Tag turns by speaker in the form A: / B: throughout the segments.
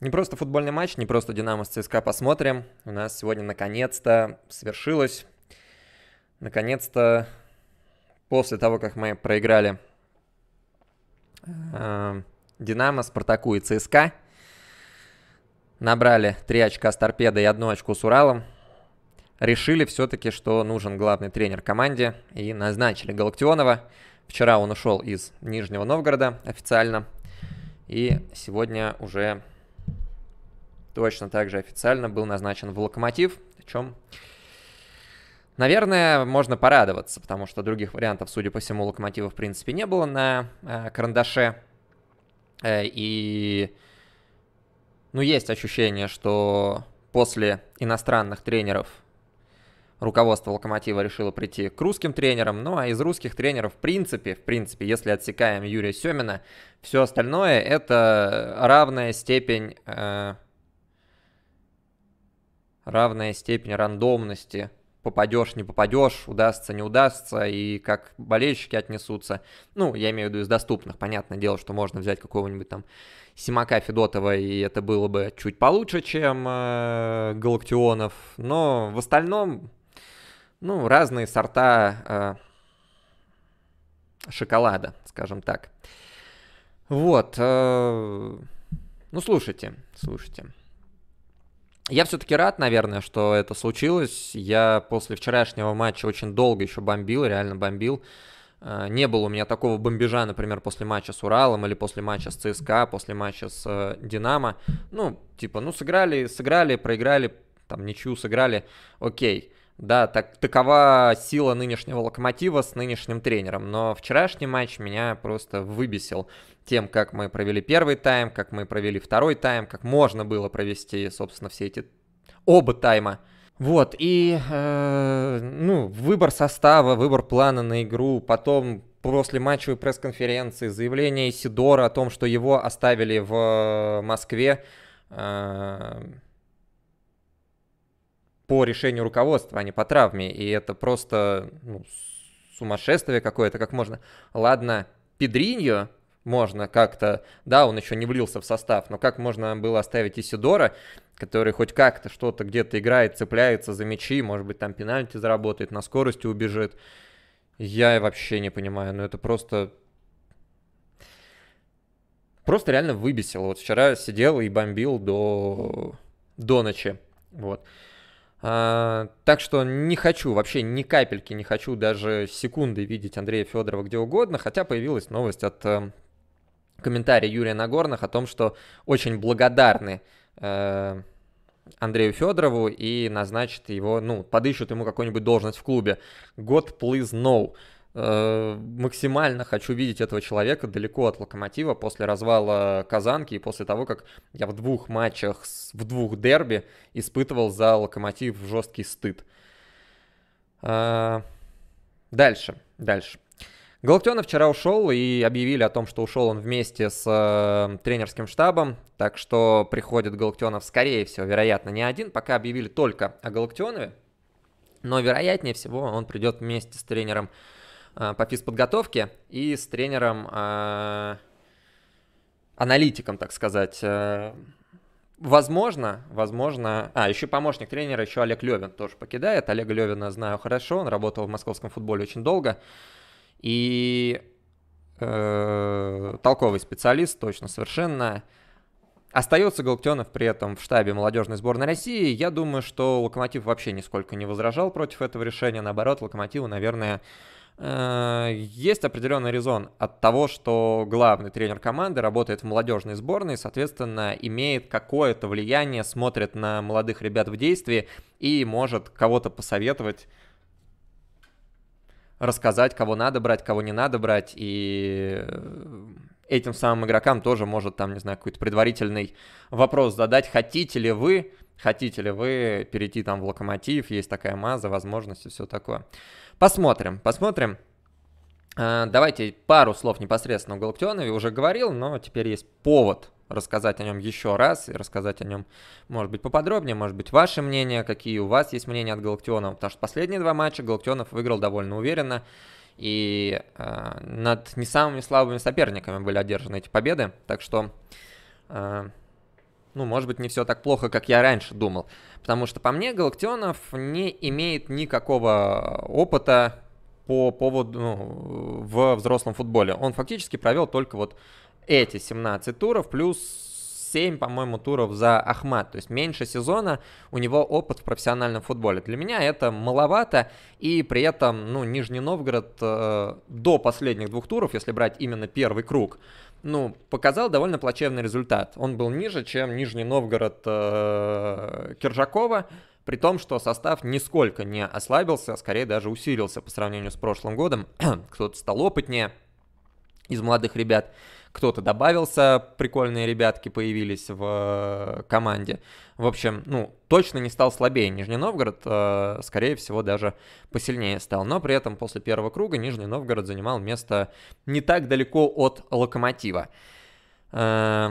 A: Не просто футбольный матч, не просто «Динамо» с ЦСКА посмотрим. У нас сегодня наконец-то свершилось. Наконец-то после того, как мы проиграли э, «Динамо», «Спартаку» и «ЦСКА», набрали 3 очка с «Торпедо» и 1 очку с «Уралом», решили все-таки, что нужен главный тренер команде и назначили Галактионова. Вчера он ушел из Нижнего Новгорода официально, и сегодня уже точно так же официально был назначен в «Локомотив», о чем, наверное, можно порадоваться, потому что других вариантов, судя по всему, «Локомотива» в принципе не было на э, карандаше. Э, и, ну, есть ощущение, что после иностранных тренеров руководство Локомотива решило прийти к русским тренерам, ну а из русских тренеров в принципе, в принципе, если отсекаем Юрия Семина, все остальное это равная степень э, равная степень рандомности. Попадешь, не попадешь, удастся, не удастся, и как болельщики отнесутся. Ну, я имею в виду из доступных. Понятное дело, что можно взять какого-нибудь там Симака Федотова, и это было бы чуть получше, чем э, Галактионов. Но в остальном, ну, разные сорта э, шоколада, скажем так. Вот. Э, ну, слушайте, слушайте я все-таки рад, наверное, что это случилось. Я после вчерашнего матча очень долго еще бомбил, реально бомбил. Э, не было у меня такого бомбежа, например, после матча с Уралом или после матча с ЦСКА, после матча с э, Динамо. Ну, типа, ну сыграли, сыграли, проиграли, там ничью сыграли, окей. Да, так, такова сила нынешнего локомотива с нынешним тренером. Но вчерашний матч меня просто выбесил тем, как мы провели первый тайм, как мы провели второй тайм, как можно было провести, собственно, все эти оба тайма. Вот, и, э, ну, выбор состава, выбор плана на игру, потом после матчевой пресс-конференции заявление Сидора о том, что его оставили в э, Москве, э, по решению руководства, а не по травме. И это просто ну, сумасшествие какое-то, как можно. Ладно, Педриньо можно как-то, да, он еще не влился в состав, но как можно было оставить Исидора, который хоть как-то что-то где-то играет, цепляется за мячи, может быть, там пенальти заработает, на скорости убежит. Я вообще не понимаю, но ну, это просто... Просто реально выбесило. Вот вчера сидел и бомбил до, до ночи. Вот. А, так что не хочу, вообще ни капельки не хочу даже секунды видеть Андрея Федорова где угодно, хотя появилась новость от эм, комментария Юрия Нагорных о том, что очень благодарны э, Андрею Федорову и назначат его, ну, подыщут ему какую-нибудь должность в клубе. God please no. Э, максимально хочу видеть этого человека далеко от Локомотива после развала Казанки и после того, как я в двух матчах, в двух дерби испытывал за Локомотив жесткий стыд. А, дальше, дальше. Галактионов вчера ушел и объявили о том, что ушел он вместе с э, тренерским штабом, так что приходит Галактионов, скорее всего, вероятно, не один, пока объявили только о Галактионове, но вероятнее всего он придет вместе с тренером Э, по физподготовке и с тренером, э, аналитиком, так сказать. Э, возможно, возможно... А, еще помощник тренера, еще Олег Левин тоже покидает. Олега Левина знаю хорошо, он работал в московском футболе очень долго. И э, толковый специалист, точно, совершенно. Остается Галактионов при этом в штабе молодежной сборной России. Я думаю, что Локомотив вообще нисколько не возражал против этого решения. Наоборот, Локомотиву, наверное, Э, есть определенный резон от того, что главный тренер команды работает в молодежной сборной, соответственно, имеет какое-то влияние, смотрит на молодых ребят в действии и может кого-то посоветовать, рассказать, кого надо брать, кого не надо брать, и э, этим самым игрокам тоже может там, не знаю, какой-то предварительный вопрос задать, хотите ли вы хотите ли вы перейти там в Локомотив, есть такая маза, возможность и все такое. Посмотрим, посмотрим. А, давайте пару слов непосредственно о Галактионове уже говорил, но теперь есть повод рассказать о нем еще раз и рассказать о нем, может быть, поподробнее, может быть, ваше мнение, какие у вас есть мнения от Галактионова, потому что последние два матча Галактионов выиграл довольно уверенно, и э, над не самыми слабыми соперниками были одержаны эти победы, так что э, ну, может быть, не все так плохо, как я раньше думал. Потому что, по мне, Галактионов не имеет никакого опыта по поводу ну, в взрослом футболе. Он фактически провел только вот эти 17 туров, плюс 7, по-моему, туров за Ахмат. То есть меньше сезона у него опыт в профессиональном футболе. Для меня это маловато, и при этом, ну, Нижний Новгород э, до последних двух туров, если брать именно первый круг, ну, показал довольно плачевный результат. Он был ниже, чем Нижний Новгород э, Киржакова, при том, что состав нисколько не ослабился, а скорее даже усилился по сравнению с прошлым годом. Кто-то стал опытнее из молодых ребят кто-то добавился, прикольные ребятки появились в э, команде. В общем, ну, точно не стал слабее Нижний Новгород, э, скорее всего, даже посильнее стал. Но при этом после первого круга Нижний Новгород занимал место не так далеко от Локомотива. Э,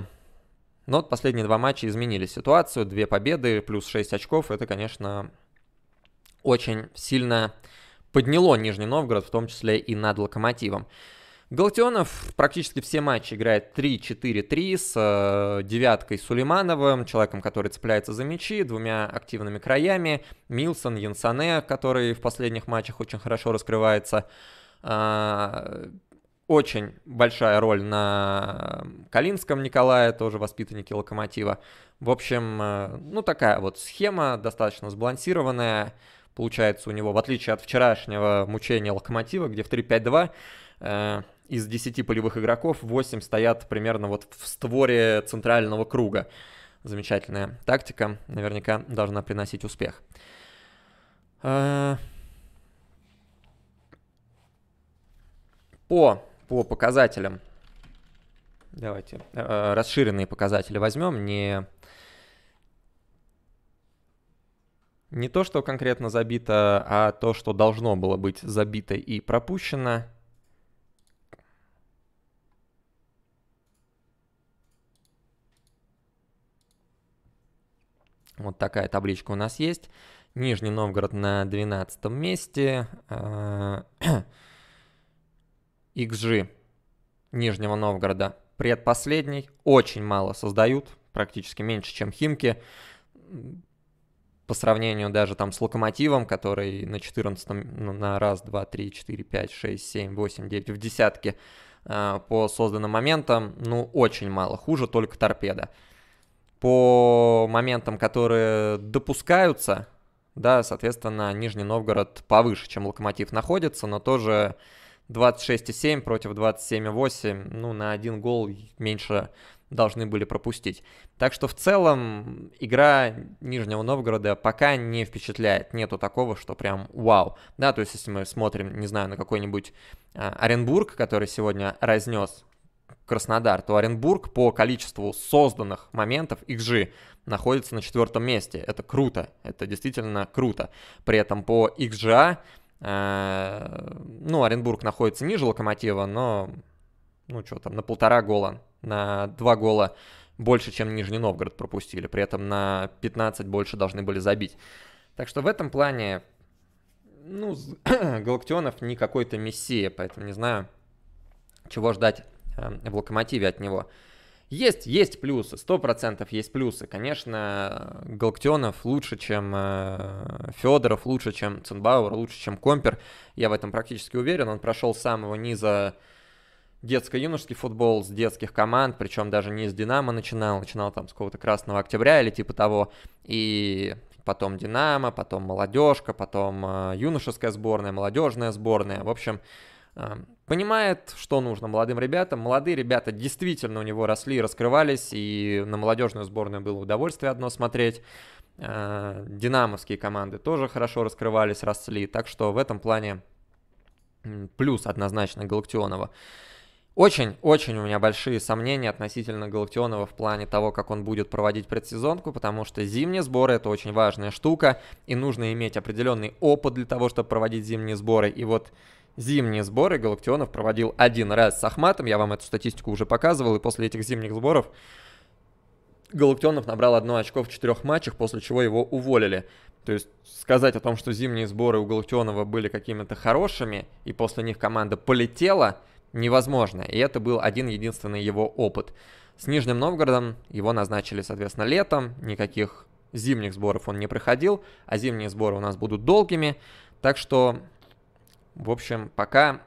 A: но ну вот последние два матча изменили ситуацию. Две победы плюс 6 очков. Это, конечно, очень сильно подняло Нижний Новгород, в том числе и над Локомотивом. Галактионов практически все матчи играет 3-4-3 с э, девяткой Сулеймановым, человеком, который цепляется за мячи, двумя активными краями, Милсон, Янсане, который в последних матчах очень хорошо раскрывается. Э, очень большая роль на Калинском Николая, тоже воспитаннике Локомотива. В общем, э, ну такая вот схема, достаточно сбалансированная. Получается у него, в отличие от вчерашнего мучения Локомотива, где в 3-5-2 Э, из 10 полевых игроков 8 стоят примерно вот в створе центрального круга. Замечательная тактика, наверняка должна приносить успех. Э, по, по показателям. Давайте э, расширенные показатели возьмем, не не то, что конкретно забито, а то, что должно было быть забито и пропущено. Вот такая табличка у нас есть. Нижний Новгород на 12 месте. XG а, Нижнего Новгорода предпоследний. Очень мало создают, практически меньше, чем Химки. По сравнению даже там с Локомотивом, который на 14, ну, на 1, 2, 3, 4, 5, 6, 7, 8, 9, в десятке а, по созданным моментам, ну, очень мало. Хуже только торпеда по моментам, которые допускаются, да, соответственно, Нижний Новгород повыше, чем Локомотив находится, но тоже 26,7 против 27,8, ну, на один гол меньше должны были пропустить. Так что в целом игра Нижнего Новгорода пока не впечатляет. Нету такого, что прям вау. Да, то есть если мы смотрим, не знаю, на какой-нибудь э, Оренбург, который сегодня разнес Краснодар, то Оренбург по количеству созданных моментов XG находится на четвертом месте. Это круто, это действительно круто. При этом по XGA, а, э, ну, Оренбург находится ниже Локомотива, но, ну, что там, на полтора гола, на два гола больше, чем Нижний Новгород пропустили. При этом на 15 больше должны были забить. Так что в этом плане, ну, Галактионов не какой-то мессия, поэтому не знаю, чего ждать Э, в локомотиве от него. Есть, есть плюсы, сто процентов есть плюсы. Конечно, Галактионов лучше, чем э, Федоров, лучше, чем Цинбауэр, лучше, чем Компер. Я в этом практически уверен. Он прошел с самого низа детско-юношеский футбол с детских команд, причем даже не из «Динамо» начинал, начинал там с какого-то «Красного октября» или типа того. И потом «Динамо», потом «Молодежка», потом э, юношеская сборная, молодежная сборная. В общем, понимает, что нужно молодым ребятам. Молодые ребята действительно у него росли, раскрывались, и на молодежную сборную было удовольствие одно смотреть. А, динамовские команды тоже хорошо раскрывались, росли, так что в этом плане плюс однозначно Галактионова. Очень-очень у меня большие сомнения относительно Галактионова в плане того, как он будет проводить предсезонку, потому что зимние сборы — это очень важная штука, и нужно иметь определенный опыт для того, чтобы проводить зимние сборы. И вот зимние сборы Галактионов проводил один раз с Ахматом, я вам эту статистику уже показывал, и после этих зимних сборов Галактионов набрал одно очко в четырех матчах, после чего его уволили. То есть сказать о том, что зимние сборы у Галактионова были какими-то хорошими, и после них команда полетела, невозможно. И это был один единственный его опыт. С Нижним Новгородом его назначили, соответственно, летом. Никаких зимних сборов он не проходил, а зимние сборы у нас будут долгими. Так что в общем, пока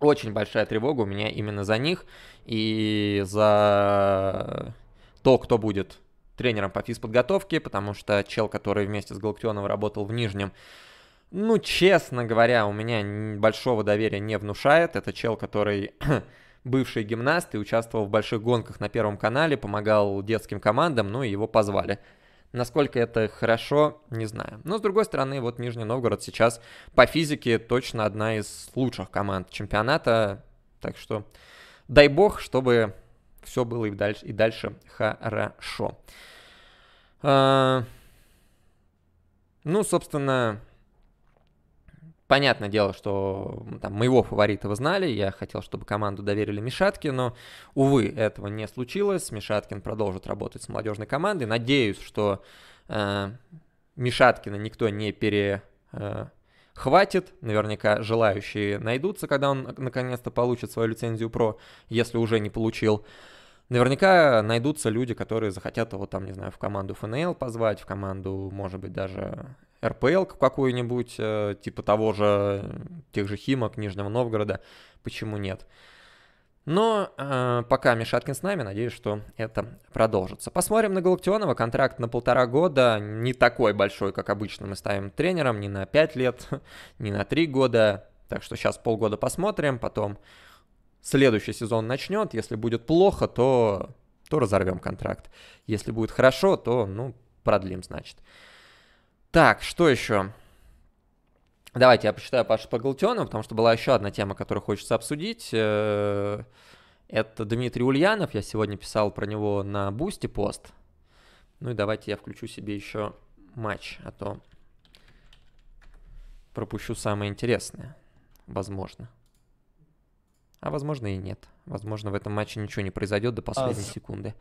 A: очень большая тревога у меня именно за них и за то, кто будет тренером по физподготовке, потому что чел, который вместе с Галактионовым работал в Нижнем, ну, честно говоря, у меня большого доверия не внушает. Это чел, который бывший гимнаст и участвовал в больших гонках на Первом канале, помогал детским командам, ну и его позвали. Насколько это хорошо, не знаю. Но, с другой стороны, вот Нижний Новгород сейчас по физике точно одна из лучших команд чемпионата. Так что дай бог, чтобы все было и дальше, и дальше хорошо. А, ну, собственно, понятное дело, что там, моего фаворита вы знали, я хотел, чтобы команду доверили Мишаткину. Увы, этого не случилось. Мишаткин продолжит работать с молодежной командой. Надеюсь, что э, Мишаткина никто не перехватит. Э, наверняка желающие найдутся, когда он наконец-то получит свою лицензию про, если уже не получил. Наверняка найдутся люди, которые захотят его там, не знаю, в команду ФНЛ позвать, в команду, может быть, даже РПЛ какую-нибудь, э, типа того же, тех же Химок, Нижнего Новгорода, почему нет. Но э, пока Мишаткин с нами, надеюсь, что это продолжится. Посмотрим на Галактионова. Контракт на полтора года не такой большой, как обычно мы ставим тренером. Не на пять лет, не на три года. Так что сейчас полгода посмотрим, потом следующий сезон начнет. Если будет плохо, то, то разорвем контракт. Если будет хорошо, то ну, продлим, значит. Так, что еще? Давайте я почитаю Пашу Паглтену, потому что была еще одна тема, которую хочется обсудить. Э, это Дмитрий Ульянов. Я сегодня писал про него на Бусти пост. Ну и давайте я включу себе еще матч, а то пропущу самое интересное. Возможно. А возможно и нет. Возможно, в этом матче ничего не произойдет до а последней секунды.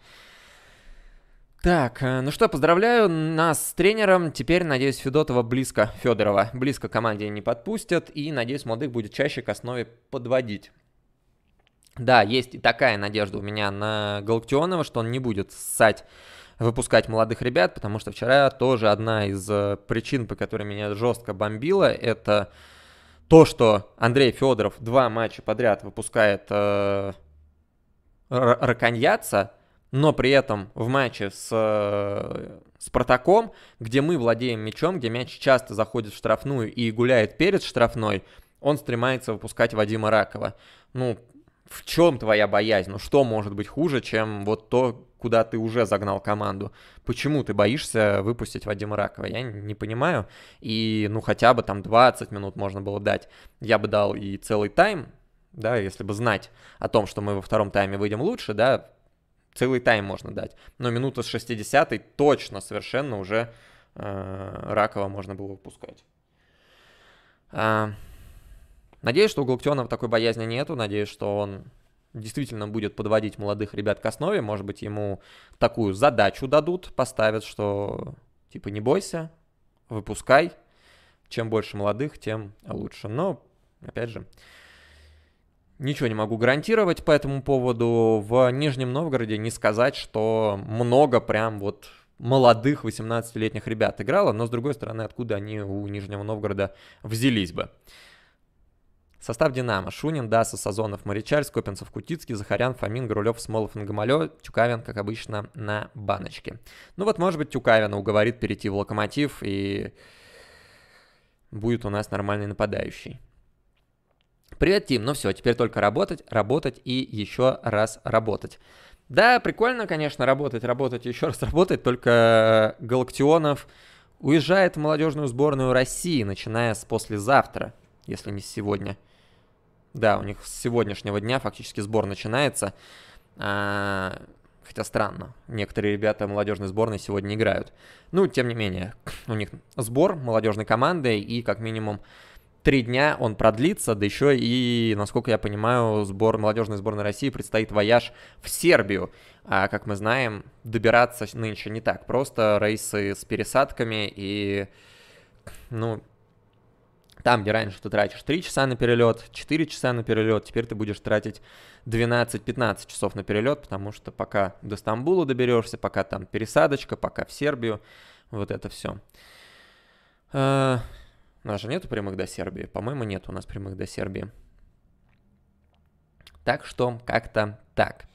A: Так, э, ну что, поздравляю нас с тренером. Теперь, надеюсь, Федотова близко, Федорова близко команде не подпустят. И, надеюсь, молодых будет чаще к основе подводить. Да, есть и такая надежда у меня на Галактионова, что он не будет ссать выпускать молодых ребят, потому что вчера тоже одна из э, причин, по которой меня жестко бомбило, это то, что Андрей Федоров два матча подряд выпускает э, раконьяца, но при этом в матче с э, Спартаком, где мы владеем мячом, где мяч часто заходит в штрафную и гуляет перед штрафной, он стремается выпускать Вадима Ракова. Ну, в чем твоя боязнь? Ну, что может быть хуже, чем вот то, куда ты уже загнал команду? Почему ты боишься выпустить Вадима Ракова? Я не понимаю. И, ну, хотя бы там 20 минут можно было дать. Я бы дал и целый тайм, да, если бы знать о том, что мы во втором тайме выйдем лучше, да, целый тайм можно дать. Но минута с 60 точно совершенно уже э, Ракова можно было выпускать. Э, надеюсь, что у Галактионова такой боязни нету. Надеюсь, что он действительно будет подводить молодых ребят к основе. Может быть, ему такую задачу дадут, поставят, что типа не бойся, выпускай. Чем больше молодых, тем лучше. Но, опять же, Ничего не могу гарантировать по этому поводу. В Нижнем Новгороде не сказать, что много прям вот молодых 18-летних ребят играло, но с другой стороны, откуда они у Нижнего Новгорода взялись бы. Состав «Динамо» – Шунин, Даса, Сазонов, Маричаль, Скопинцев, Кутицкий, Захарян, Фомин, Грулев, Смолов, Нагомалё, Тюкавин, как обычно, на баночке. Ну вот, может быть, Тюкавина уговорит перейти в «Локомотив» и будет у нас нормальный нападающий. Привет, Тим, ну все, теперь только работать, работать и еще раз работать. Да, прикольно, конечно, работать, работать, еще раз работать, только э, Галактионов уезжает в молодежную сборную России, начиная с послезавтра, если не сегодня. Да, у них с сегодняшнего дня фактически сбор начинается. А, хотя странно, некоторые ребята молодежной сборной сегодня играют. Ну, тем не менее, у них сбор молодежной команды и как минимум три дня он продлится, да еще и, насколько я понимаю, сбор, молодежной сборной России предстоит вояж в Сербию. А, как мы знаем, добираться нынче не так просто, рейсы с пересадками и, ну, там, где раньше ты тратишь 3 часа на перелет, 4 часа на перелет, теперь ты будешь тратить 12-15 часов на перелет, потому что пока до Стамбула доберешься, пока там пересадочка, пока в Сербию, вот это все. А, у нас же нету прямых до Сербии. По-моему, нет у нас прямых до Сербии. Так что как-то так.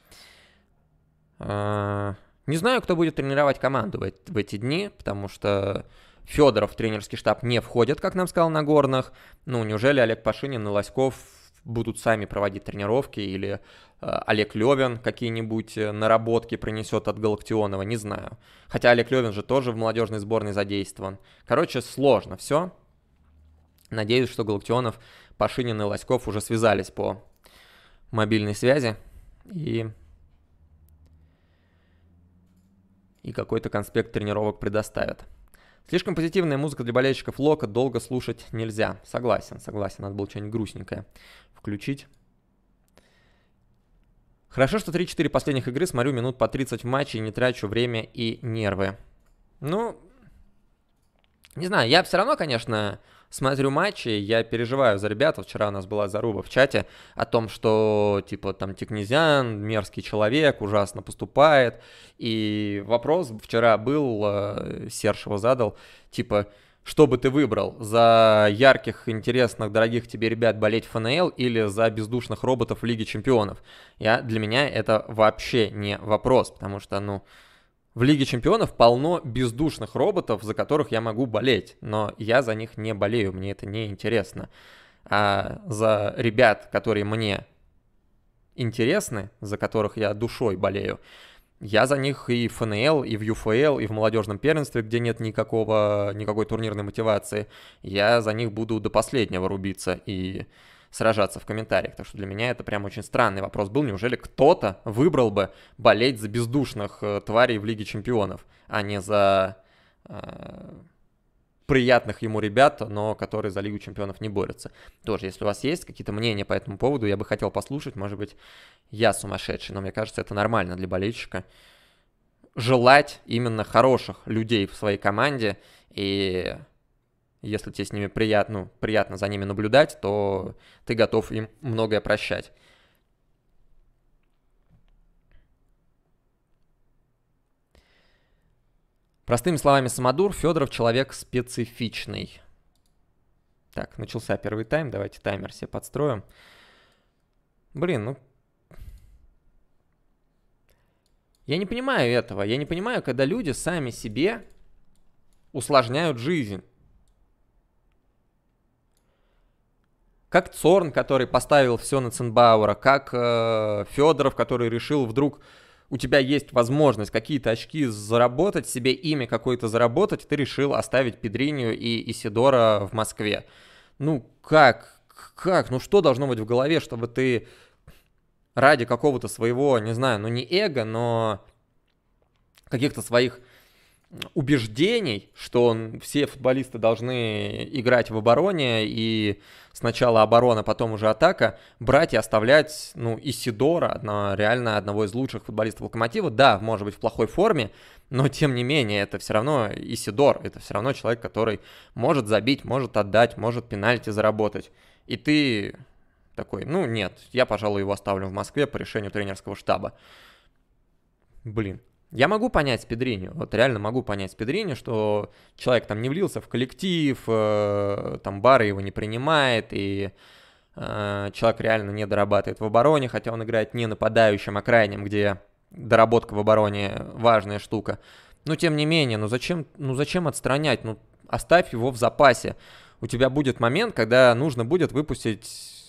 A: А, не знаю, кто будет тренировать команду в эти дни, потому что Федоров в тренерский штаб не входит, как нам сказал на горных. Ну, неужели Олег Пашинин и Лоськов будут сами проводить тренировки, или а, Олег Левин какие-нибудь э, наработки принесет от Галактионова, не знаю. Хотя Олег Левин же тоже в молодежной сборной задействован. Короче, сложно все. Надеюсь, что Галактионов, Пашинин и Лоськов уже связались по мобильной связи. И и какой-то конспект тренировок предоставят. Слишком позитивная музыка для болельщиков Лока долго слушать нельзя. Согласен, согласен, надо было что-нибудь грустненькое включить. Хорошо, что 3-4 последних игры смотрю минут по 30 в матче и не трачу время и нервы. Ну, не знаю, я все равно, конечно, смотрю матчи, я переживаю за ребят. Вчера у нас была заруба в чате о том, что, типа, там Тикнезян, мерзкий человек, ужасно поступает. И вопрос вчера был, э, Серж его задал, типа, что бы ты выбрал? За ярких, интересных, дорогих тебе ребят болеть в ФНЛ или за бездушных роботов в Лиге Чемпионов? Я, для меня это вообще не вопрос, потому что, ну, в Лиге Чемпионов полно бездушных роботов, за которых я могу болеть, но я за них не болею, мне это не интересно. А за ребят, которые мне интересны, за которых я душой болею, я за них и в ФНЛ, и в ЮФЛ, и в молодежном первенстве, где нет никакого, никакой турнирной мотивации. Я за них буду до последнего рубиться. И сражаться в комментариях. Так что для меня это прям очень странный вопрос был. Неужели кто-то выбрал бы болеть за бездушных э, тварей в Лиге Чемпионов, а не за э, приятных ему ребят, но которые за Лигу Чемпионов не борются. Тоже, если у вас есть какие-то мнения по этому поводу, я бы хотел послушать. Может быть, я сумасшедший, но мне кажется, это нормально для болельщика желать именно хороших людей в своей команде и если тебе с ними приятно, ну, приятно за ними наблюдать, то ты готов им многое прощать. Простыми словами, Самодур Федоров человек специфичный. Так, начался первый тайм, давайте таймер себе подстроим. Блин, ну... Я не понимаю этого. Я не понимаю, когда люди сами себе усложняют жизнь. как Цорн, который поставил все на Ценбаура, как э, Федоров, который решил вдруг у тебя есть возможность какие-то очки заработать, себе имя какое-то заработать, ты решил оставить Педринию и Исидора в Москве. Ну как? Как? Ну что должно быть в голове, чтобы ты ради какого-то своего, не знаю, ну не эго, но каких-то своих убеждений, что он, все футболисты должны играть в обороне, и сначала оборона, потом уже атака, брать и оставлять, ну, Исидора, одно, реально одного из лучших футболистов Локомотива, да, может быть, в плохой форме, но тем не менее, это все равно Исидор, это все равно человек, который может забить, может отдать, может пенальти заработать. И ты такой, ну, нет, я, пожалуй, его оставлю в Москве по решению тренерского штаба. Блин, я могу понять Педрини, вот реально могу понять Педрини, что человек там не влился в коллектив, э, там бары его не принимает, и э, человек реально не дорабатывает в обороне, хотя он играет не нападающим, а крайним, где доработка в обороне важная штука. Но тем не менее, ну зачем, ну зачем отстранять? Ну оставь его в запасе. У тебя будет момент, когда нужно будет выпустить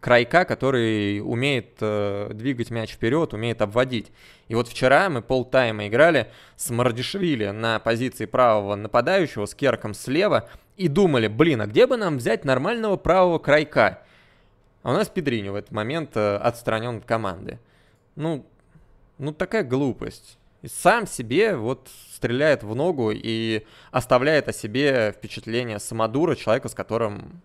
A: крайка, который умеет э, двигать мяч вперед, умеет обводить. И вот вчера мы полтайма играли с Мардишвили на позиции правого нападающего, с Керком слева, и думали, блин, а где бы нам взять нормального правого крайка? А у нас Педриню в этот момент э, отстранен от команды. Ну, ну такая глупость. И сам себе вот стреляет в ногу и оставляет о себе впечатление самодура, человека, с которым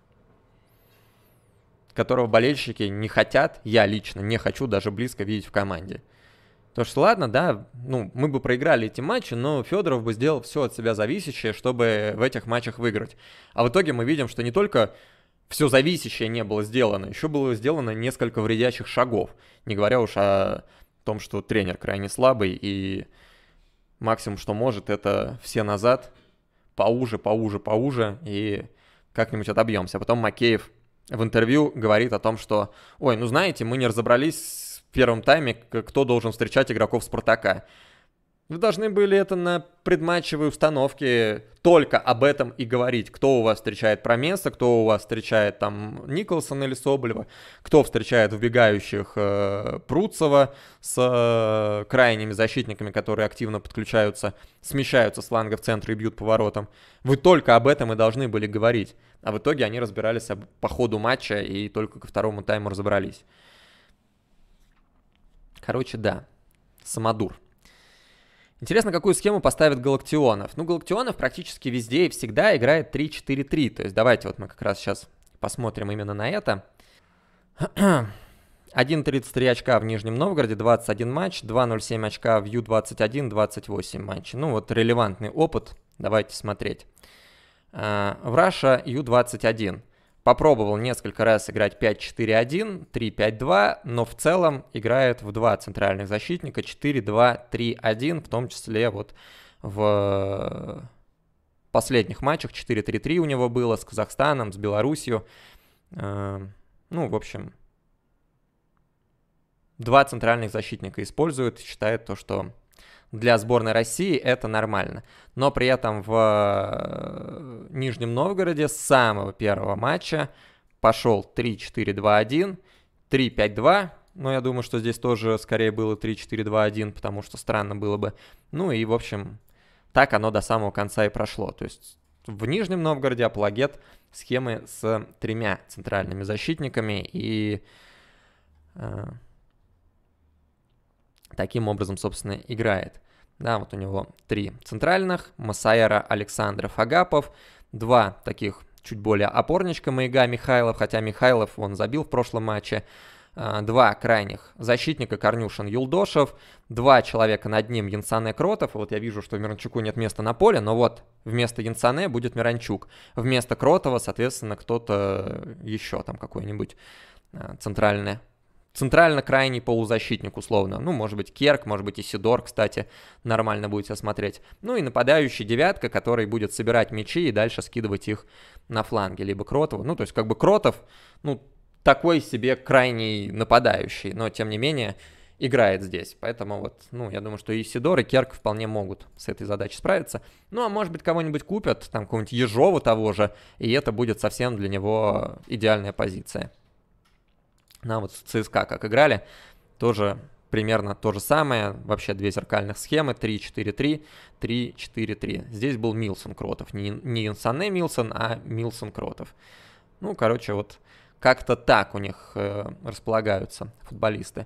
A: которого болельщики не хотят, я лично не хочу даже близко видеть в команде. То что ладно, да, ну, мы бы проиграли эти матчи, но Федоров бы сделал все от себя зависящее, чтобы в этих матчах выиграть. А в итоге мы видим, что не только все зависящее не было сделано, еще было сделано несколько вредящих шагов. Не говоря уж о том, что тренер крайне слабый и максимум, что может, это все назад, поуже, поуже, поуже и как-нибудь отобьемся. А потом Макеев в интервью говорит о том, что, ой, ну знаете, мы не разобрались в первом тайме, кто должен встречать игроков Спартака. Вы должны были это на предматчевой установке только об этом и говорить. Кто у вас встречает Промеса, кто у вас встречает там Николсона или Соболева, кто встречает убегающих э, Пруцева с э, крайними защитниками, которые активно подключаются, смещаются с ланга в центр и бьют поворотом. Вы только об этом и должны были говорить. А в итоге они разбирались по ходу матча и только ко второму тайму разобрались. Короче, да. Самодур. Интересно, какую схему поставят Галактионов. Ну, Галактионов практически везде и всегда играет 3-4-3. То есть давайте вот мы как раз сейчас посмотрим именно на это. 1.33 очка в Нижнем Новгороде, 21 матч, 2.07 очка в Ю-21, 28 матчей. Ну вот релевантный опыт, давайте смотреть. В а, Раша Ю-21. Попробовал несколько раз играть 5-4-1, 3-5-2, но в целом играет в два центральных защитника 4-2-3-1, в том числе вот в э, последних матчах 4-3-3 у него было с Казахстаном, с Беларусью. Э, ну, в общем, два центральных защитника использует, считает то, что для сборной России это нормально. Но при этом в э, Нижнем Новгороде с самого первого матча пошел 3-4-2-1, 3-5-2, но я думаю, что здесь тоже скорее было 3-4-2-1, потому что странно было бы. Ну и, в общем, так оно до самого конца и прошло. То есть в Нижнем Новгороде апологет схемы с тремя центральными защитниками и... Э, таким образом, собственно, играет. Да, вот у него три центральных, Масаера, Александров Агапов, два таких чуть более опорничка Маяга Михайлов, хотя Михайлов он забил в прошлом матче, а, два крайних защитника Корнюшин Юлдошев, два человека над ним Янсане Кротов. Вот я вижу, что Миранчуку нет места на поле, но вот вместо Янсане будет Миранчук. Вместо Кротова, соответственно, кто-то э, еще там какой-нибудь э, центральный центрально-крайний полузащитник условно. Ну, может быть, Керк, может быть, Исидор, кстати, нормально будет осмотреть, Ну и нападающий девятка, который будет собирать мячи и дальше скидывать их на фланге, либо Кротов, Ну, то есть, как бы Кротов, ну, такой себе крайний нападающий, но, тем не менее, играет здесь. Поэтому вот, ну, я думаю, что и Сидор, и Керк вполне могут с этой задачей справиться. Ну, а может быть, кого-нибудь купят, там, какого-нибудь Ежова того же, и это будет совсем для него идеальная позиция на вот ЦСКА как играли, тоже примерно то же самое. Вообще две зеркальных схемы, 3-4-3, 3-4-3. Здесь был Милсон Кротов, не, не Инсане Милсон, а Милсон Кротов. Ну, короче, вот как-то так у них э, располагаются футболисты.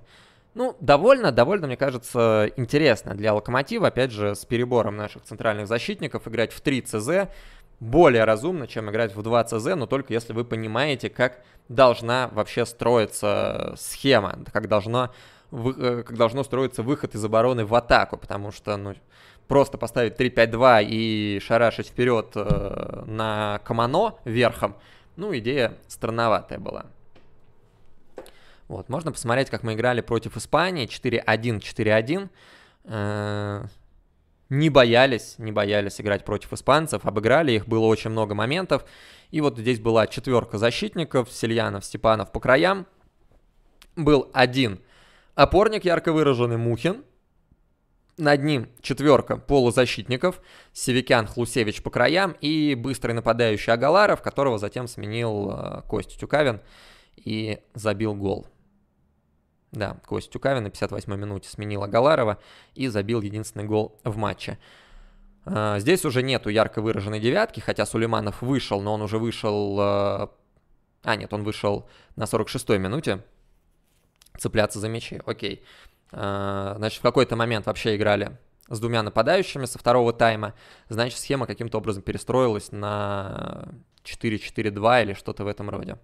A: Ну, довольно, довольно, мне кажется, интересно для Локомотива, опять же, с перебором наших центральных защитников играть в 3 ЦЗ, более разумно, чем играть в 2 CZ, но только если вы понимаете, как должна вообще строиться схема, как должно, э, как должно строиться выход из обороны в атаку, потому что ну, просто поставить 3-5-2 и шарашить вперед э, на Камано верхом, ну, идея странноватая была. Вот, можно посмотреть, как мы играли против Испании 4-1, 4-1 не боялись, не боялись играть против испанцев, обыграли их, было очень много моментов. И вот здесь была четверка защитников, Сельянов, Степанов по краям. Был один опорник, ярко выраженный Мухин. Над ним четверка полузащитников, Севикян, Хлусевич по краям и быстрый нападающий Агаларов, которого затем сменил э, Костя Тюкавин и забил гол. Да, Кость Тюкавин на 58-й минуте сменила Галарова и забил единственный гол в матче. А, здесь уже нету ярко выраженной девятки, хотя Сулейманов вышел, но он уже вышел... Э, а, нет, он вышел на 46-й минуте цепляться за мячи. Окей. А, значит, в какой-то момент вообще играли с двумя нападающими со второго тайма. Значит, схема каким-то образом перестроилась на 4-4-2 или что-то в этом роде.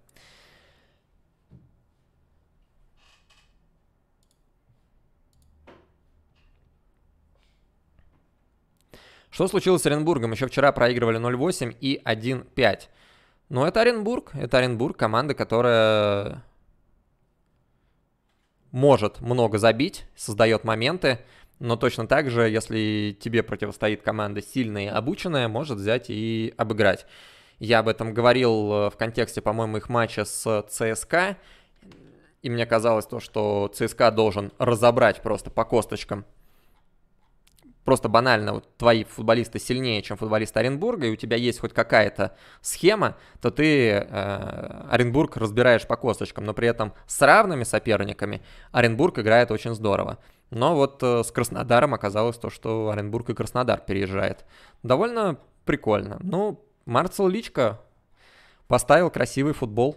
A: Что случилось с Оренбургом? Еще вчера проигрывали 0-8 и 1-5. Но ну, это Оренбург. Это Оренбург, команда, которая может много забить, создает моменты. Но точно так же, если тебе противостоит команда сильная и обученная, может взять и обыграть. Я об этом говорил э, в контексте, по-моему, их матча с ЦСКА. И мне казалось то, что ЦСКА должен разобрать просто по косточкам просто банально вот твои футболисты сильнее, чем футболисты Оренбурга, и у тебя есть хоть какая-то схема, то ты э, Оренбург разбираешь по косточкам, но при этом с равными соперниками Оренбург играет очень здорово. Но вот э, с Краснодаром оказалось то, что Оренбург и Краснодар переезжает. Довольно прикольно. Ну, Марцел Личко поставил красивый футбол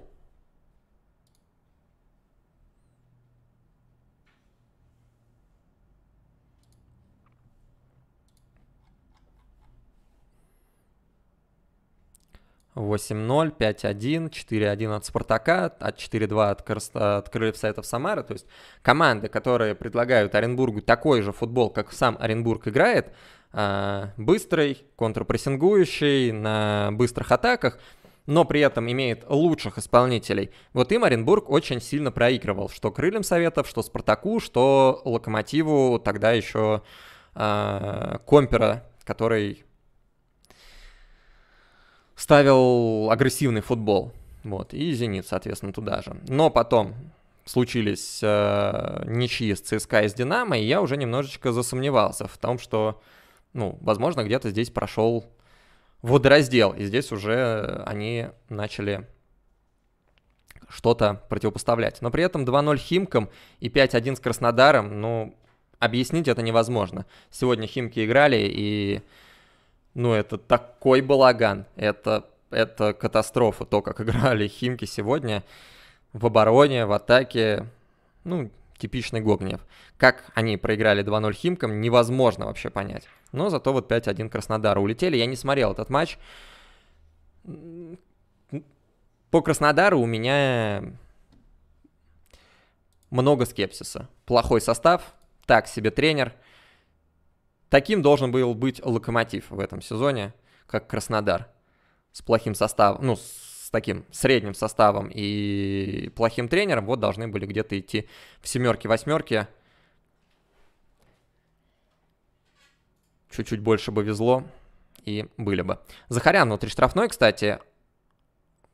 A: 8-0, 5-1, 4-1 от Спартака, от 4-2 от, Крас... от Крыльев Советов Самара. То есть команды, которые предлагают Оренбургу такой же футбол, как сам Оренбург играет, а, быстрый, контрпрессингующий, на быстрых атаках, но при этом имеет лучших исполнителей. Вот им Оренбург очень сильно проигрывал, что Крыльям Советов, что Спартаку, что Локомотиву, тогда еще э, Компера, который ставил агрессивный футбол. Вот, и «Зенит», соответственно, туда же. Но потом случились э, ничьи с ЦСКА и с «Динамо», и я уже немножечко засомневался в том, что, ну, возможно, где-то здесь прошел водораздел, и здесь уже они начали что-то противопоставлять. Но при этом 2-0 Химкам и 5-1 с Краснодаром, ну, объяснить это невозможно. Сегодня Химки играли, и ну, это такой балаган. Это, это катастрофа, то, как играли Химки сегодня в обороне, в атаке. Ну, типичный Гогнев. Как они проиграли 2-0 Химкам, невозможно вообще понять. Но зато вот 5-1 краснодар улетели. Я не смотрел этот матч. По Краснодару у меня много скепсиса. Плохой состав, так себе тренер – Таким должен был быть Локомотив в этом сезоне, как Краснодар. С плохим составом, ну, с таким средним составом и плохим тренером, вот должны были где-то идти в семерке-восьмерке. Чуть-чуть больше бы везло, и были бы. Захарян внутри штрафной, кстати,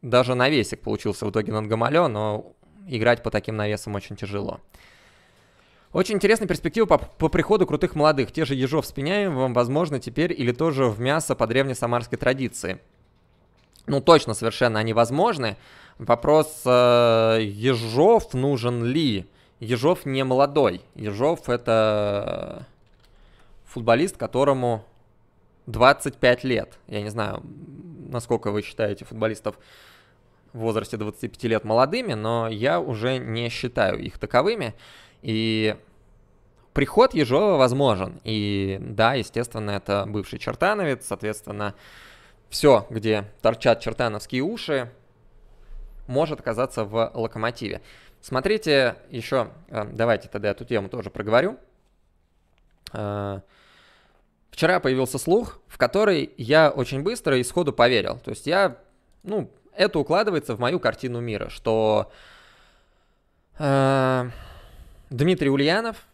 A: даже навесик получился в итоге над Гамале, но играть по таким навесам очень тяжело. Очень интересная перспектива по, по приходу крутых молодых. Те же Ежов с вам возможно, теперь или тоже в мясо по древней самарской традиции. Ну, точно совершенно они возможны. Вопрос, э, Ежов нужен ли? Ежов не молодой. Ежов это футболист, которому 25 лет. Я не знаю, насколько вы считаете футболистов в возрасте 25 лет молодыми, но я уже не считаю их таковыми. И приход Ежова возможен. И да, естественно, это бывший чертановец, соответственно, все, где торчат чертановские уши, может оказаться в локомотиве. Смотрите еще, э, давайте тогда эту тему тоже проговорю. Э, вчера появился слух, в который я очень быстро и сходу поверил. То есть я, ну, это укладывается в мою картину мира, что э, Дмитрий Ульянов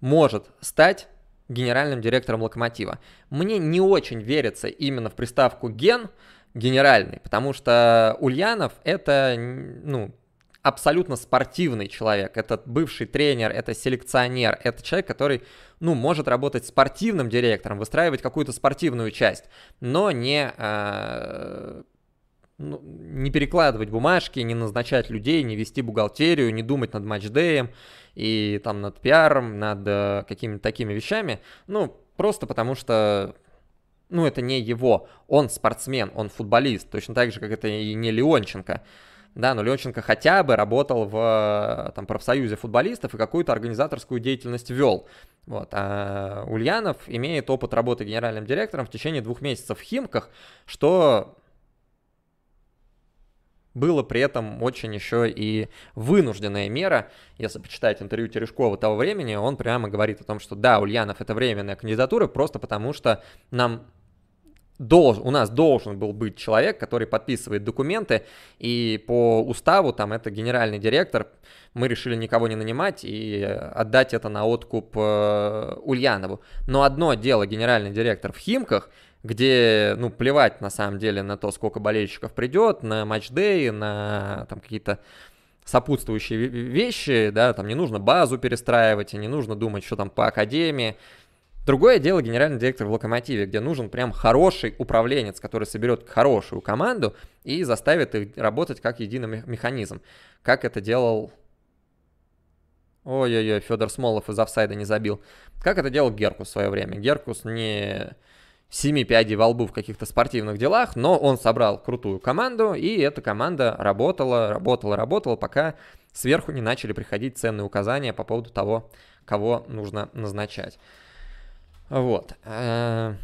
A: может стать генеральным директором Локомотива. Мне не очень верится именно в приставку «ген», генеральный, потому что Ульянов это, ну, абсолютно спортивный человек. Это бывший тренер, это селекционер, это человек, который, ну, может работать спортивным директором, выстраивать какую-то спортивную часть, но не э, ну, не перекладывать бумажки, не назначать людей, не вести бухгалтерию, не думать над матчдеем и там над пиаром, над э, какими-то такими вещами. Ну, просто потому что ну, это не его. Он спортсмен, он футболист, точно так же, как это и не Леонченко. Да, но Леонченко хотя бы работал в э, там, профсоюзе футболистов и какую-то организаторскую деятельность вел. Вот. А Ульянов имеет опыт работы генеральным директором в течение двух месяцев в Химках, что было при этом очень еще и вынужденная мера. Если почитать интервью Терешкова того времени, он прямо говорит о том, что да, Ульянов это временная кандидатура, просто потому что нам долж, у нас должен был быть человек, который подписывает документы, и по уставу, там, это генеральный директор, мы решили никого не нанимать и отдать это на откуп э, Ульянову. Но одно дело генеральный директор в Химках – где, ну, плевать на самом деле на то, сколько болельщиков придет, на матч матчдей, на там какие-то сопутствующие вещи, да, там не нужно базу перестраивать, и не нужно думать, что там по академии. Другое дело генеральный директор в Локомотиве, где нужен прям хороший управленец, который соберет хорошую команду и заставит их работать как единый механизм. Как это делал... Ой-ой-ой, Федор Смолов из офсайда не забил. Как это делал Геркус в свое время. Геркус не семи пядей во лбу в каких-то спортивных делах, но он собрал крутую команду, и эта команда работала, работала, работала, пока сверху не начали приходить ценные указания по поводу того, кого нужно назначать. Вот. Э,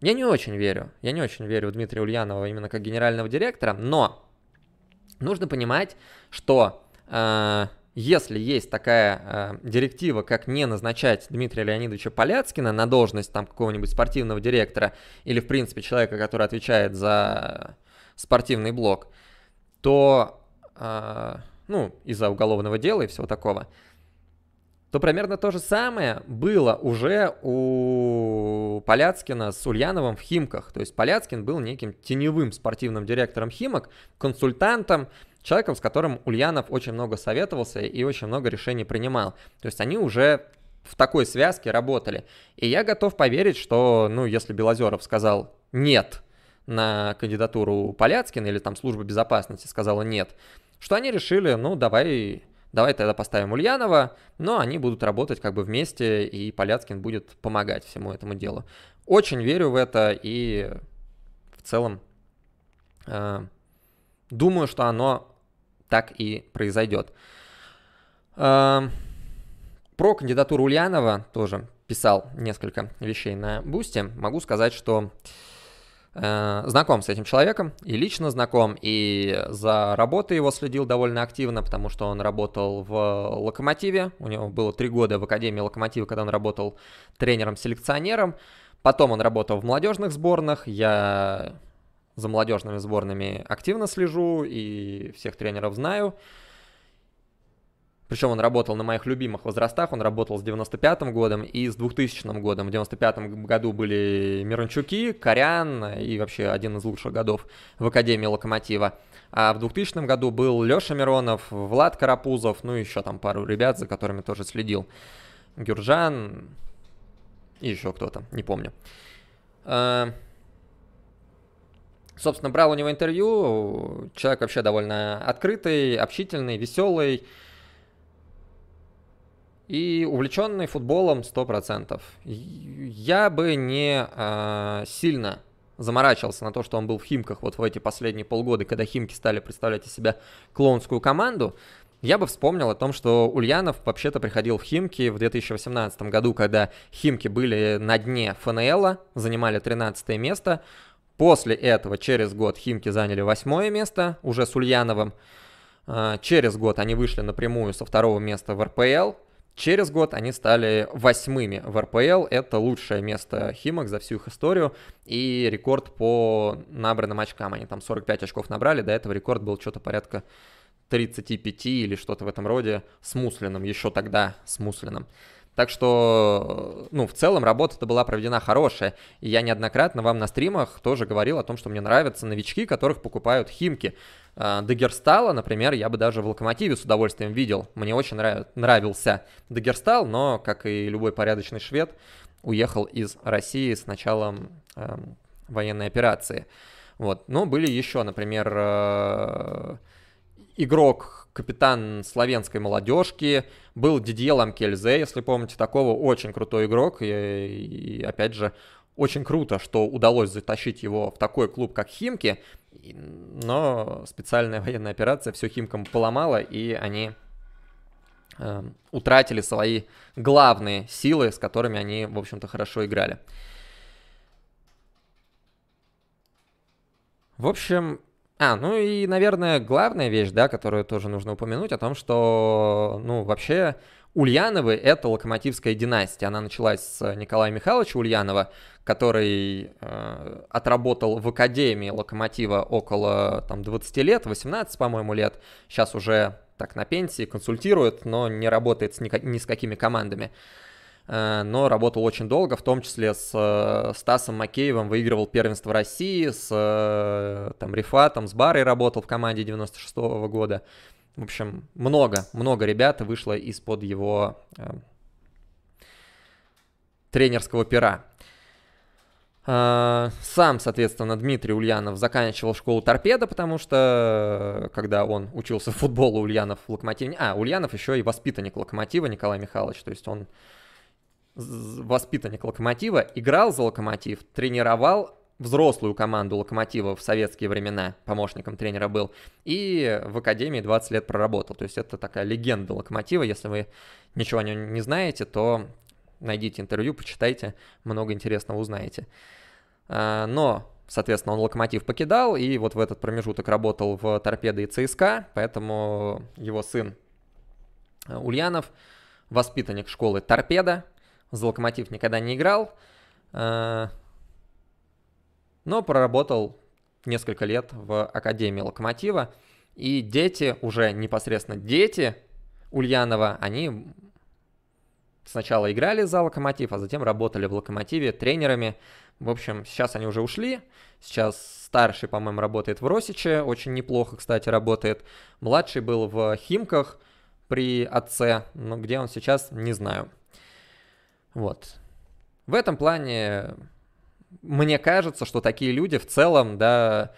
A: я не очень верю, я не очень верю в Дмитрия Ульянова именно как генерального директора, но нужно понимать, что э, если есть такая э, директива, как не назначать Дмитрия Леонидовича Поляцкина на должность там какого-нибудь спортивного директора или, в принципе, человека, который отвечает за э, спортивный блок, то, э, ну, из-за уголовного дела и всего такого, то примерно то же самое было уже у Поляцкина с Ульяновым в Химках. То есть Поляцкин был неким теневым спортивным директором Химок, консультантом, человеком, с которым Ульянов очень много советовался и очень много решений принимал. То есть они уже в такой связке работали. И я готов поверить, что, ну, если Белозеров сказал «нет» на кандидатуру Поляцкина или там служба безопасности сказала «нет», что они решили, ну, давай давай тогда поставим Ульянова, но они будут работать как бы вместе, и Поляцкин будет помогать всему этому делу. Очень верю в это, и в целом э, Думаю, что оно так и произойдет. Эм, про кандидатуру Ульянова тоже писал несколько вещей на Бусте. Могу сказать, что э, знаком с этим человеком и лично знаком, и за работой его следил довольно активно, потому что он работал в «Локомотиве». У него было три года в Академии «Локомотива», когда он работал тренером-селекционером. Потом он работал в молодежных сборных. Я за молодежными сборными активно слежу и всех тренеров знаю. Причем он работал на моих любимых возрастах, он работал с 95-м годом и с 2000 годом. В 95-м году были Мирончуки, Корян и вообще один из лучших годов в Академии Локомотива. А в 2000 году был Леша Миронов, Влад Карапузов, ну и еще там пару ребят, за которыми тоже следил. Гюржан и еще кто-то, не помню. Э, Собственно, брал у него интервью. Человек вообще довольно открытый, общительный, веселый и увлеченный футболом 100%. Я бы не э, сильно заморачивался на то, что он был в Химках вот в эти последние полгода, когда Химки стали представлять из себя клоунскую команду. Я бы вспомнил о том, что Ульянов вообще-то приходил в Химки в 2018 году, когда Химки были на дне ФНЛ, занимали 13 место. После этого через год Химки заняли восьмое место уже с Ульяновым. А, через год они вышли напрямую со второго места в РПЛ. Через год они стали восьмыми в РПЛ. Это лучшее место Химок за всю их историю. И рекорд по набранным очкам. Они там 45 очков набрали. До этого рекорд был что-то порядка 35 или что-то в этом роде с Муслиным. Еще тогда с Муслиным. Так что, ну, в целом работа-то была проведена хорошая. И я неоднократно вам на стримах тоже говорил о том, что мне нравятся новички, которых покупают химки. А, Дагерстала, например, я бы даже в Локомотиве с удовольствием видел. Мне очень нрав... нравился Дагерстал, но, как и любой порядочный швед, уехал из России с началом э, военной операции. Вот. Но были еще, например, э, игрок капитан славянской молодежки, был Дидье Ламкельзе, если помните такого, очень крутой игрок, и, и опять же, очень круто, что удалось затащить его в такой клуб, как Химки, но специальная военная операция все Химкам поломала, и они э, утратили свои главные силы, с которыми они, в общем-то, хорошо играли. В общем, а, ну и, наверное, главная вещь, да, которую тоже нужно упомянуть, о том, что, ну, вообще Ульяновы — это локомотивская династия. Она началась с Николая Михайловича Ульянова, который э, отработал в Академии Локомотива около там, 20 лет, 18, по-моему, лет. Сейчас уже так на пенсии, консультирует, но не работает с ни, ни с какими командами. Э, но работал очень долго, в том числе с э, Стасом Макеевым выигрывал первенство России, с э, там, Рифатом, с Барой работал в команде 96 -го года. В общем, много, много ребят вышло из-под его э, тренерского пера. Сам, соответственно, Дмитрий Ульянов заканчивал школу торпеда, потому что когда он учился в футболу, Ульянов в локомотиве... А, Ульянов еще и воспитанник локомотива Николай Михайлович, то есть он воспитанник Локомотива, играл за Локомотив, тренировал взрослую команду Локомотива в советские времена, помощником тренера был, и в Академии 20 лет проработал. То есть это такая легенда Локомотива, если вы ничего о нем не знаете, то найдите интервью, почитайте, много интересного узнаете. А, но, соответственно, он Локомотив покидал, и вот в этот промежуток работал в Торпедо и ЦСКА, поэтому его сын э, Ульянов, воспитанник школы Торпеда, за Локомотив никогда не играл, э, но проработал несколько лет в Академии Локомотива. И дети, уже непосредственно дети Ульянова, они сначала играли за Локомотив, а затем работали в Локомотиве тренерами. В общем, сейчас они уже ушли. Сейчас старший, по-моему, работает в Росиче, очень неплохо, кстати, работает. Младший был в Химках при отце, но где он сейчас, не знаю. Вот. В этом плане мне кажется, что такие люди в целом, да,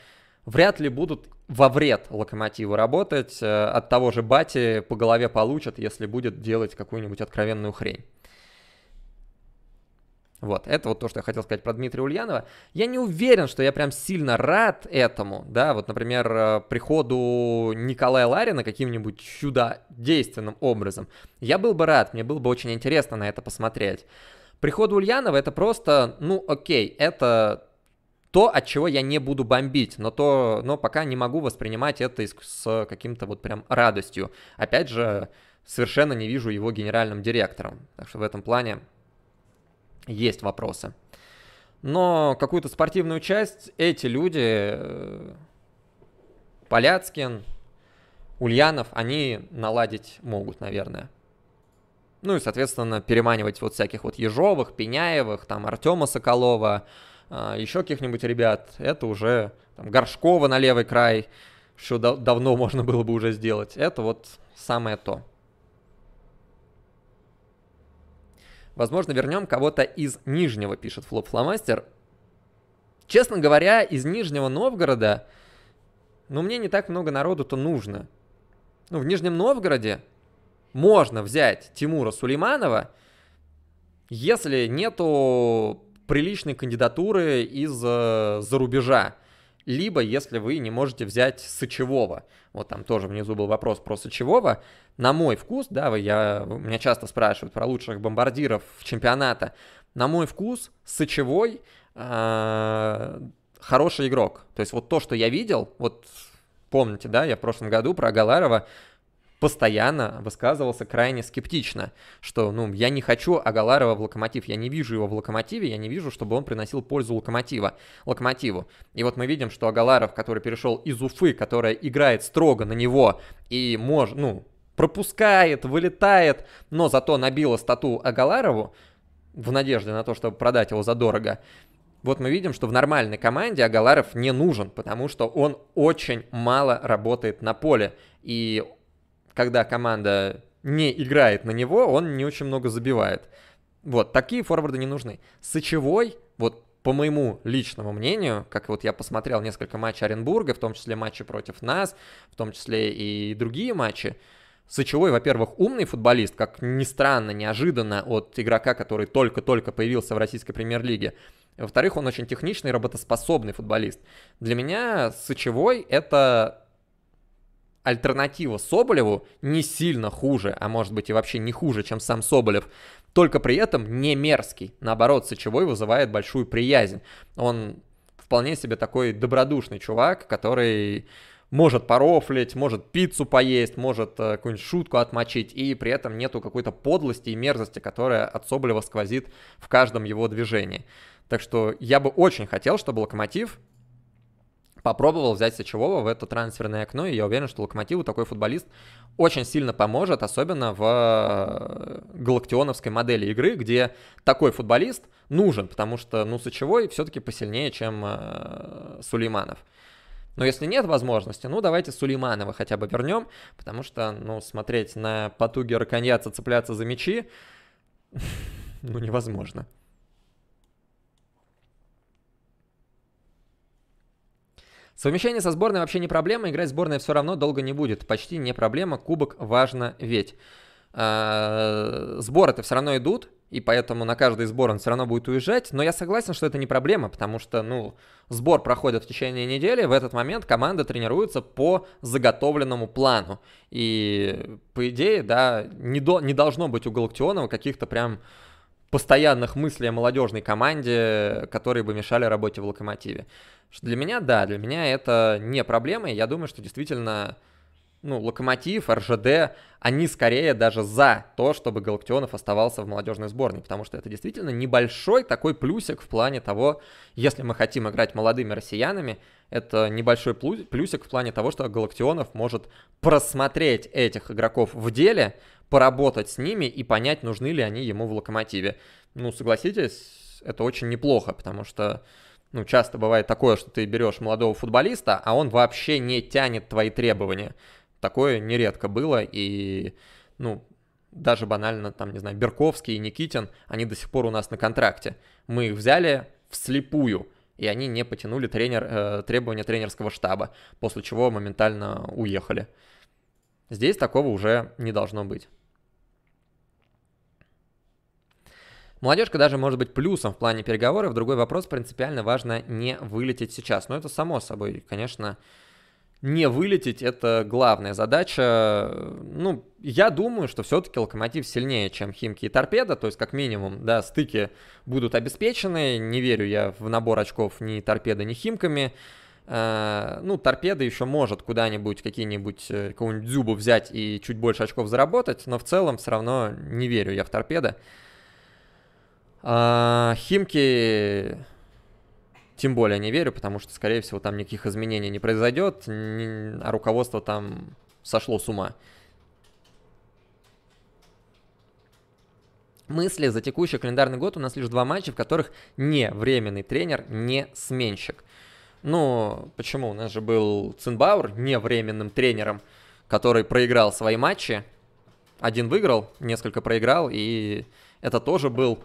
A: вряд ли будут во вред локомотиву работать. Э, от того же Бати по голове получат, если будет делать какую-нибудь откровенную хрень. Вот, это вот то, что я хотел сказать про Дмитрия Ульянова. Я не уверен, что я прям сильно рад этому, да, вот, например, э, приходу Николая Ларина каким-нибудь чудодейственным образом. Я был бы рад, мне было бы очень интересно на это посмотреть. Приход Ульянова это просто, ну, окей, это то, от чего я не буду бомбить, но, то, но пока не могу воспринимать это с каким-то вот прям радостью. Опять же, совершенно не вижу его генеральным директором, так что в этом плане есть вопросы. Но какую-то спортивную часть эти люди, э, Поляцкин, Ульянов, они наладить могут, наверное. Ну и, соответственно, переманивать вот всяких вот Ежовых, Пеняевых, там Артема Соколова, э, еще каких-нибудь ребят. Это уже там, Горшкова на левый край, что давно можно было бы уже сделать. Это вот самое то. Возможно, вернем кого-то из Нижнего, пишет Флоп Фломастер. Честно говоря, из Нижнего Новгорода, ну, мне не так много народу-то нужно. Ну, в Нижнем Новгороде можно взять Тимура Сулейманова, если нету приличной кандидатуры из-за э, рубежа либо если вы не можете взять сычевого. Вот там тоже внизу был вопрос про сычевого. На мой вкус, да, вы, я, меня часто спрашивают про лучших бомбардиров чемпионата. На мой вкус, сычевой э, хороший игрок. То есть вот то, что я видел, вот помните, да, я в прошлом году про Галарова постоянно высказывался крайне скептично, что, ну, я не хочу Агаларова в Локомотив, я не вижу его в Локомотиве, я не вижу, чтобы он приносил пользу Локомотива, Локомотиву. И вот мы видим, что Агаларов, который перешел из Уфы, которая играет строго на него и может, ну, пропускает, вылетает, но зато набила стату Агаларову в надежде на то, чтобы продать его задорого. Вот мы видим, что в нормальной команде Агаларов не нужен, потому что он очень мало работает на поле. И когда команда не играет на него, он не очень много забивает. Вот, такие форварды не нужны. Сычевой, вот по моему личному мнению, как вот я посмотрел несколько матчей Оренбурга, в том числе матчи против нас, в том числе и другие матчи, Сычевой, во-первых, умный футболист, как ни странно, неожиданно от игрока, который только-только появился в российской премьер-лиге. Во-вторых, он очень техничный, работоспособный футболист. Для меня Сычевой — это альтернатива Соболеву не сильно хуже, а может быть и вообще не хуже, чем сам Соболев, только при этом не мерзкий. Наоборот, Сычевой вызывает большую приязнь. Он вполне себе такой добродушный чувак, который может порофлить, может пиццу поесть, может э, какую-нибудь шутку отмочить, и при этом нету какой-то подлости и мерзости, которая от Соболева сквозит в каждом его движении. Так что я бы очень хотел, чтобы Локомотив попробовал взять Сочевого в это трансферное окно, и я уверен, что Локомотиву такой футболист очень сильно поможет, особенно в э, галактионовской модели игры, где такой футболист нужен, потому что, ну, Сочевой все-таки посильнее, чем э, Сулейманов. Но если нет возможности, ну давайте Сулейманова хотя бы вернем, потому что, ну, смотреть на потуги раконьяца цепляться за мячи, ну, невозможно. Совмещение со сборной вообще не проблема, играть сборной все равно долго не будет. Почти не проблема, кубок важно ведь. А, сборы-то все равно идут, и поэтому на каждый сбор он все равно будет уезжать. Но я согласен, что это не проблема, потому что, ну, сбор проходит в течение недели, в этот момент команда тренируется по заготовленному плану. И, по идее, да, не, до, не должно быть у Галактионова каких-то прям постоянных мыслей о молодежной команде, которые бы мешали работе в Локомотиве. Что для меня, да, для меня это не проблема, и я думаю, что действительно ну, Локомотив, РЖД, они скорее даже за то, чтобы Галактионов оставался в молодежной сборной, потому что это действительно небольшой такой плюсик в плане того, если мы хотим играть молодыми россиянами, это небольшой плюсик в плане того, что Галактионов может просмотреть этих игроков в деле, поработать с ними и понять, нужны ли они ему в Локомотиве. Ну, согласитесь, это очень неплохо, потому что ну, часто бывает такое, что ты берешь молодого футболиста, а он вообще не тянет твои требования. Такое нередко было, и, ну, даже банально, там, не знаю, Берковский и Никитин, они до сих пор у нас на контракте. Мы их взяли вслепую, и они не потянули тренер, э, требования тренерского штаба, после чего моментально уехали. Здесь такого уже не должно быть. Молодежка даже может быть плюсом в плане переговоров. Другой вопрос, принципиально важно не вылететь сейчас. Но это само собой, конечно, не вылететь это главная задача. Ну, я думаю, что все-таки локомотив сильнее, чем Химки и Торпеда. То есть, как минимум, да, стыки будут обеспечены. Не верю я в набор очков ни Торпеда, ни Химками. Э, ну, торпеда еще может куда-нибудь, какие-нибудь, э, какую-нибудь зубы взять и чуть больше очков заработать, но в целом все равно не верю я в торпеда. А, Химки тем более не верю, потому что, скорее всего, там никаких изменений не произойдет, не, а руководство там сошло с ума. Мысли за текущий календарный год у нас лишь два матча, в которых не временный тренер, не сменщик. Ну, почему? У нас же был Цинбаур не временным тренером, который проиграл свои матчи. Один выиграл, несколько проиграл, и это тоже был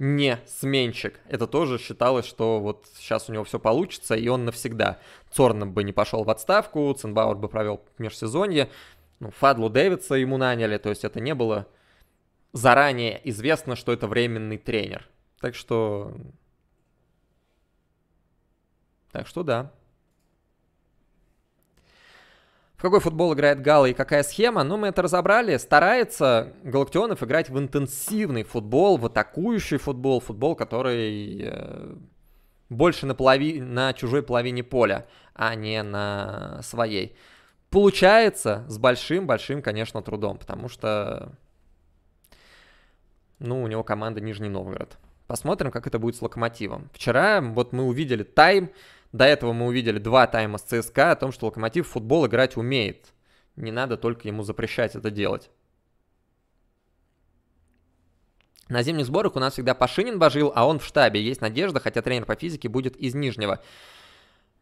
A: не сменщик. Это тоже считалось, что вот сейчас у него все получится, и он навсегда. Цорн бы не пошел в отставку, Ценбауэр бы провел межсезонье, ну, Фадлу Дэвидса ему наняли, то есть это не было заранее известно, что это временный тренер. Так что... Так что да, в какой футбол играет Гала и какая схема? Ну, мы это разобрали. Старается Галактионов играть в интенсивный футбол, в атакующий футбол, футбол, который э, больше на, полови... на чужой половине поля, а не на своей. Получается с большим-большим, конечно, трудом, потому что, ну, у него команда Нижний Новгород. Посмотрим, как это будет с Локомотивом. Вчера вот мы увидели тайм, до этого мы увидели два тайма с ЦСКА о том, что Локомотив в футбол играть умеет. Не надо только ему запрещать это делать. На зимних сборах у нас всегда Пашинин божил, а он в штабе. Есть надежда, хотя тренер по физике будет из Нижнего.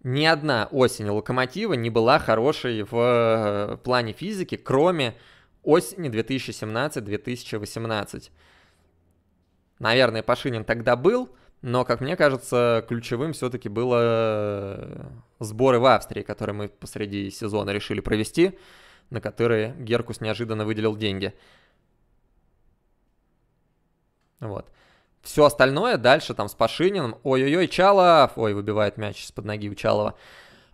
A: Ни одна осень Локомотива не была хорошей в э, плане физики, кроме осени 2017-2018. Наверное, Пашинин тогда был, но, как мне кажется, ключевым все-таки было э, сборы в Австрии, которые мы посреди сезона решили провести, на которые Геркус неожиданно выделил деньги. Вот. Все остальное дальше там с Пашининым. Ой-ой-ой, Чалов! Ой, выбивает мяч из-под ноги у Чалова.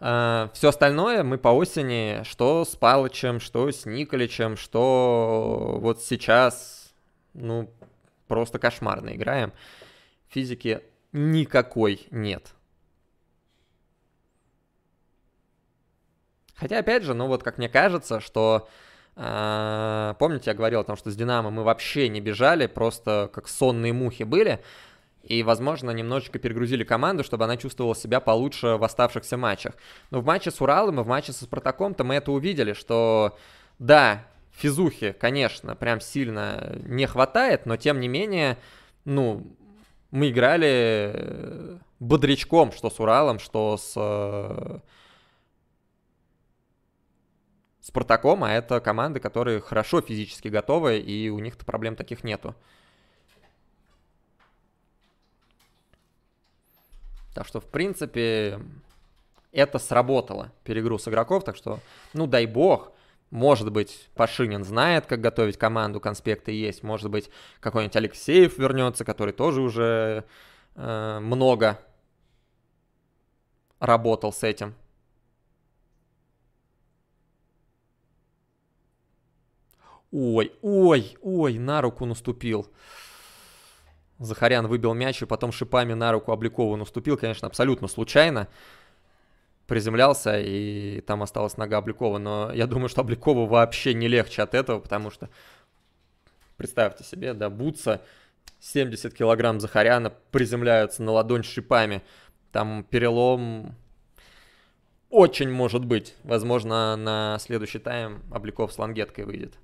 A: Э, все остальное мы по осени, что с Палычем, что с Николичем, что вот сейчас, ну, просто кошмарно играем физики никакой нет. Хотя, опять же, ну вот как мне кажется, что... Э, помните, я говорил о том, что с Динамо мы вообще не бежали, просто как сонные мухи были. И, возможно, немножечко перегрузили команду, чтобы она чувствовала себя получше в оставшихся матчах. Но в матче с Уралом и в матче со Спартаком-то мы это увидели, что да, физухи, конечно, прям сильно не хватает, но тем не менее, ну, мы играли э, бодрячком, что с Уралом, что с э, Спартаком, а это команды, которые хорошо физически готовы, и у них-то проблем таких нету. Так что, в принципе, это сработало, перегруз игроков, так что, ну, дай бог, может быть, Пашинин знает, как готовить команду, конспекты есть. Может быть, какой-нибудь Алексеев вернется, который тоже уже э, много работал с этим. Ой, ой, ой, на руку наступил. Захарян выбил мяч и потом шипами на руку Обликову наступил, конечно, абсолютно случайно приземлялся, и там осталась нога Обликова. Но я думаю, что Обликову вообще не легче от этого, потому что, представьте себе, да, Буца, 70 килограмм Захаряна приземляются на ладонь шипами. Там перелом очень может быть. Возможно, на следующий тайм Обликов с лангеткой выйдет.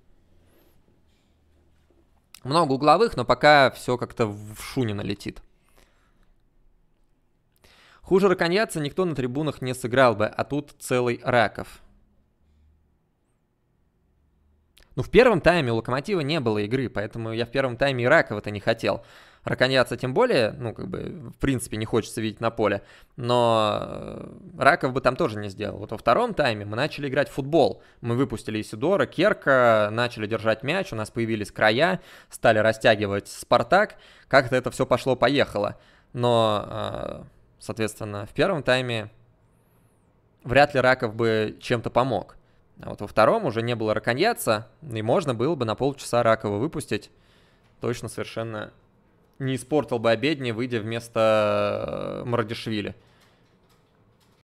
A: Много угловых, но пока все как-то в Шунина летит. Хуже раконьяца никто на трибунах не сыграл бы, а тут целый Раков. Ну, в первом тайме у Локомотива не было игры, поэтому я в первом тайме и Ракова-то не хотел. Раконьяца тем более, ну, как бы, в принципе, не хочется видеть на поле. Но э, Раков бы там тоже не сделал. Вот во втором тайме мы начали играть в футбол. Мы выпустили Исидора, Керка, начали держать мяч, у нас появились края, стали растягивать Спартак. Как-то это все пошло-поехало. Но э, Соответственно, в первом тайме вряд ли Раков бы чем-то помог. А вот во втором уже не было раконьяца, и можно было бы на полчаса Ракова выпустить. Точно совершенно не испортил бы обедни, выйдя вместо э, Мардишвили.